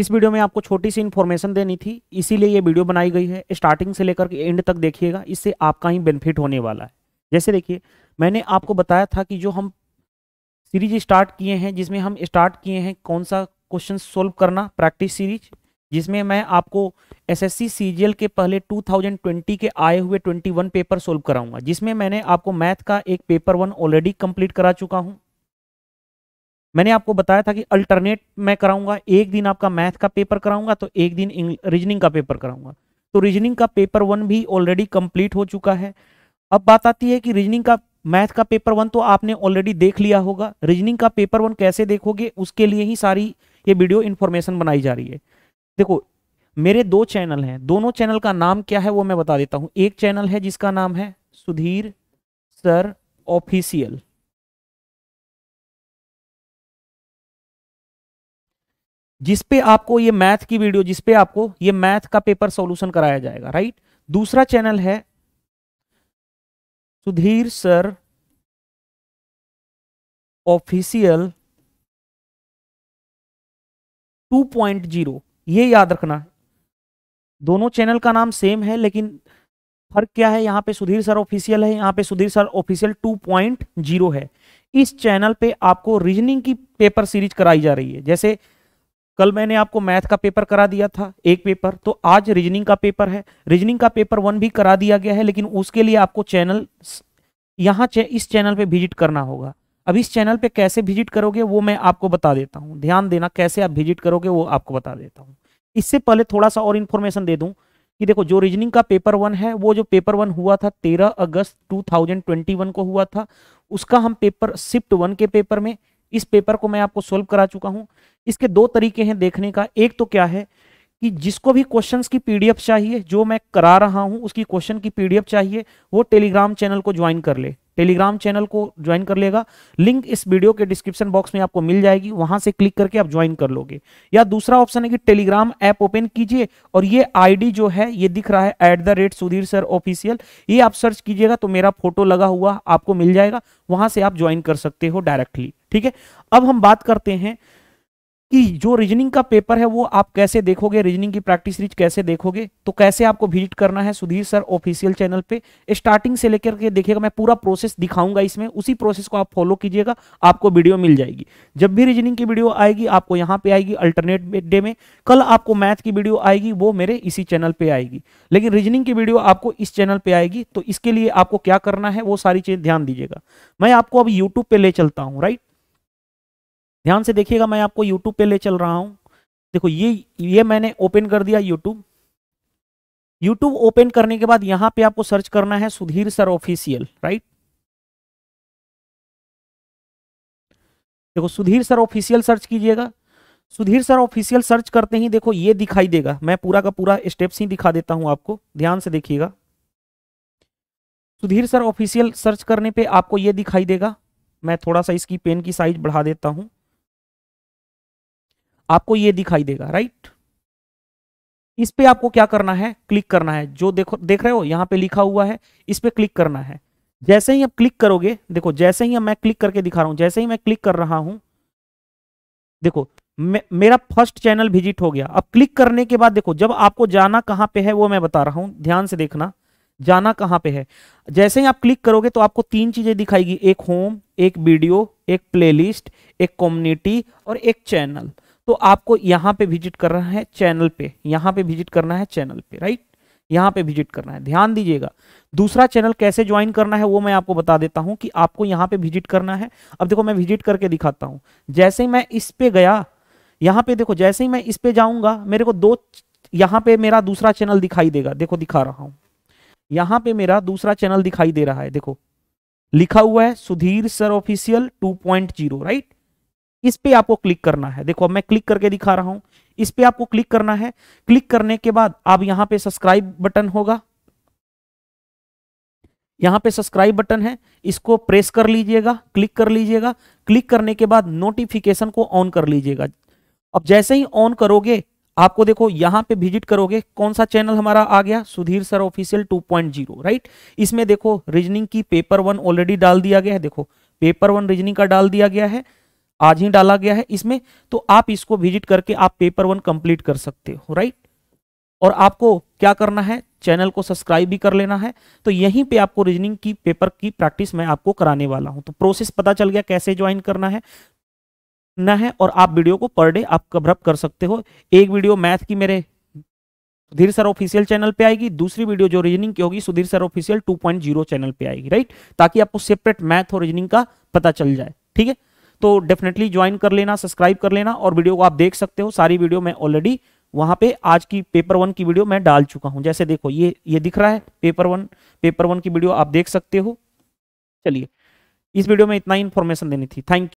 इस वीडियो में आपको छोटी सी इन्फॉर्मेशन देनी थी इसीलिए ये वीडियो बनाई गई है स्टार्टिंग से लेकर के एंड तक देखिएगा इससे आपका ही बेनिफिट होने वाला है जैसे देखिए मैंने आपको बताया था कि जो हम सीरीज स्टार्ट किए हैं जिसमें हम स्टार्ट किए हैं कौन सा क्वेश्चन सोल्व करना प्रैक्टिस सीरीज जिसमें मैं आपको एसएससी सीजीएल के पहले 2020 के आए हुए 21 पेपर सोल्व कराऊंगा जिसमें मैंने आपको मैथ का एक पेपर वन ऑलरेडी कंप्लीट करा चुका हूं मैंने आपको बताया था कि अल्टरनेट मैं कराऊंगा एक दिन आपका मैथ का पेपर कराऊंगा तो एक दिन रीजनिंग का पेपर कराऊंगा तो रीजनिंग का पेपर वन भी ऑलरेडी कंप्लीट हो चुका है अब बात आती है कि रीजनिंग का मैथ का पेपर वन तो आपने ऑलरेडी देख लिया होगा रीजनिंग का पेपर वन कैसे देखोगे उसके लिए ही सारी ये वीडियो इन्फॉर्मेशन बनाई जा रही है देखो मेरे दो चैनल हैं दोनों चैनल का नाम क्या है वो मैं बता देता हूँ एक चैनल है जिसका नाम है सुधीर सर ऑफिशियल जिस पे आपको ये मैथ की वीडियो जिस पे आपको ये मैथ का पेपर सॉल्यूशन कराया जाएगा राइट दूसरा चैनल है सुधीर सर ऑफिशियल 2.0 ये याद रखना दोनों चैनल का नाम सेम है लेकिन फर्क क्या है यहाँ पे सुधीर सर ऑफिशियल है यहाँ पे सुधीर सर ऑफिशियल 2.0 है इस चैनल पे आपको रीजनिंग की पेपर सीरीज कराई जा रही है जैसे कल मैंने आपको मैथ का पेपर करा दिया था एक पेपर तो आज रीजनिंग का पेपर है रीजनिंग का पेपर वन भी करा दिया गया है लेकिन उसके लिए आपको चैनल यहाँ चे, इस चैनल पे विजिट करना होगा अब इस चैनल पे कैसे विजिट करोगे वो मैं आपको बता देता हूँ ध्यान देना कैसे आप विजिट करोगे वो आपको बता देता हूँ इससे पहले थोड़ा सा और इन्फॉर्मेशन दे दूँ कि देखो जो रीजनिंग का पेपर वन है वो जो पेपर वन हुआ था तेरह अगस्त टू को हुआ था उसका हम पेपर शिफ्ट वन के पेपर में इस पेपर को मैं आपको सोल्व करा चुका हूं इसके दो तरीके हैं देखने का एक तो क्या है कि जिसको भी क्वेश्चंस की पीडीएफ चाहिए जो मैं करा रहा हूं उसकी क्वेश्चन की पीडीएफ चाहिए वो टेलीग्राम चैनल को ज्वाइन कर ले टेलीग्राम चैनल को ज्वाइन कर लेगा लिंक इस वीडियो के डिस्क्रिप्शन बॉक्स में आपको मिल जाएगी वहां से क्लिक करके आप ज्वाइन कर लोगे या दूसरा ऑप्शन है कि टेलीग्राम ऐप ओपन कीजिए और ये आईडी जो है ये दिख रहा है at the rate Sudhir sir official ये आप सर्च कीजिएगा तो मेरा फोटो लगा हुआ आपको मिल जाएगा वहां से आप ज्वाइन कर सकते हो डायरेक्टली ठीक है अब हम बात करते हैं कि जो रीजनिंग का पेपर है वो आप कैसे देखोगे रीजनिंग की प्रैक्टिस सीरीज कैसे देखोगे तो कैसे आपको विजिट करना है सुधीर सर ऑफिशियल चैनल पे स्टार्टिंग से लेकर के देखिएगा मैं पूरा प्रोसेस दिखाऊंगा इसमें उसी प्रोसेस को आप फॉलो कीजिएगा आपको वीडियो मिल जाएगी जब भी रीजनिंग की वीडियो आएगी आपको यहाँ पे आएगी अल्टरनेट डे में कल आपको मैथ की वीडियो आएगी वो मेरे इसी चैनल पर आएगी लेकिन रीजनिंग की वीडियो आपको इस चैनल पर आएगी तो इसके लिए आपको क्या करना है वो सारी चीज ध्यान दीजिएगा मैं आपको अब यूट्यूब पर ले चलता हूँ राइट ध्यान से देखिएगा मैं आपको यूट्यूब पे ले चल रहा हूँ देखो ये ये मैंने ओपन कर दिया यूट्यूब यूट्यूब ओपन करने के बाद यहाँ पे आपको सर्च करना है सुधीर सर ऑफिशियल राइट देखो सुधीर सर ऑफिशियल सर्च कीजिएगा सुधीर सर ऑफिशियल सर्च करते ही देखो ये दिखाई देगा मैं पूरा का पूरा स्टेप्स ही दिखा देता हूं आपको ध्यान से देखिएगा सुधीर सर ऑफिशियल सर्च करने पे आपको ये दिखाई देगा मैं थोड़ा सा इसकी पेन की साइज बढ़ा देता हूं आपको ये दिखाई देगा राइट इस पे आपको क्या करना है क्लिक करना है जो देखो देख रहे हो यहां पे लिखा हुआ है इस पे क्लिक करना है जैसे ही आप क्लिक करोगे देखो जैसे ही मैं क्लिक करके दिखा रहा हूं जैसे ही मैं क्लिक कर रहा हूं देखो मे, मेरा फर्स्ट चैनल विजिट हो गया अब क्लिक करने के बाद देखो जब आपको जाना कहां पे है वो मैं बता रहा हूं ध्यान से देखना जाना कहां पे है जैसे ही आप क्लिक करोगे तो आपको तीन चीजें दिखाएगी एक होम एक वीडियो एक प्लेलिस्ट एक कम्युनिटी और एक चैनल तो आपको यहां पे विजिट करना है चैनल पे यहां पे विजिट करना है चैनल पे राइट यहां पे विजिट करना है ध्यान दीजिएगा दूसरा चैनल कैसे ज्वाइन करना है वो मैं आपको बता देता हूं कि आपको यहां पे विजिट करना है अब देखो मैं विजिट करके दिखाता हूं जैसे ही मैं इस पे गया यहां पे देखो जैसे ही मैं इस पे जाऊंगा मेरे को दो यहां पे मेरा दूसरा चैनल दिखाई देगा देखो दिखा रहा हूं यहां पे मेरा दूसरा चैनल दिखाई दे रहा है देखो लिखा हुआ है Sudhir sir official to right इस पे आपको क्लिक करना है देखो मैं क्लिक करके दिखा रहा हूं इस पे आपको क्लिक करना है क्लिक करने के बाद आप यहां पे सब्सक्राइब बटन होगा यहां पे सब्सक्राइब बटन है इसको प्रेस कर लीजिएगा क्लिक कर लीजिएगा क्लिक करने के बाद नोटिफिकेशन को ऑन कर लीजिएगा अब जैसे ही ऑन करोगे आपको देखो यहां पे विजिट करोगे कौन सा चैनल हमारा आ गया सुधीर सर ऑफिशियल 2.0 राइट इसमें देखो रीजनिंग की पेपर वन ऑलरेडी डाल दिया गया है देखो पेपर वन रीजनिंग का डाल दिया गया है आज ही डाला गया है इसमें तो आप इसको विजिट करके आप पेपर वन कंप्लीट कर सकते हो राइट और आपको क्या करना है चैनल को सब्सक्राइब भी कर लेना है तो यहीं पे आपको रीजनिंग की पेपर की प्रैक्टिस मैं आपको कराने वाला हूं तो प्रोसेस पता चल गया कैसे ज्वाइन करना है ना है और आप वीडियो को पर डे आप कवरअप कर सकते हो एक वीडियो मैथ की मेरे सुधीर सर ऑफिशियल चैनल पे आएगी दूसरी वीडियो जो रीजनिंग की होगी सुधीर सर ऑफिशियल 2.0 चैनल पे आएगी राइट ताकि आपको सेपरेट मैथ और रीजनिंग का पता चल जाए ठीक है तो डेफिनेटली ज्वाइन कर लेना सब्सक्राइब कर लेना और वीडियो को आप देख सकते हो सारी वीडियो मैं ऑलरेडी वहां पे आज की पेपर वन की वीडियो मैं डाल चुका हूं जैसे देखो ये ये दिख रहा है पेपर वन पेपर वन की वीडियो आप देख सकते हो चलिए इस वीडियो में इतना ही इन्फॉर्मेशन देनी थी थैंक यू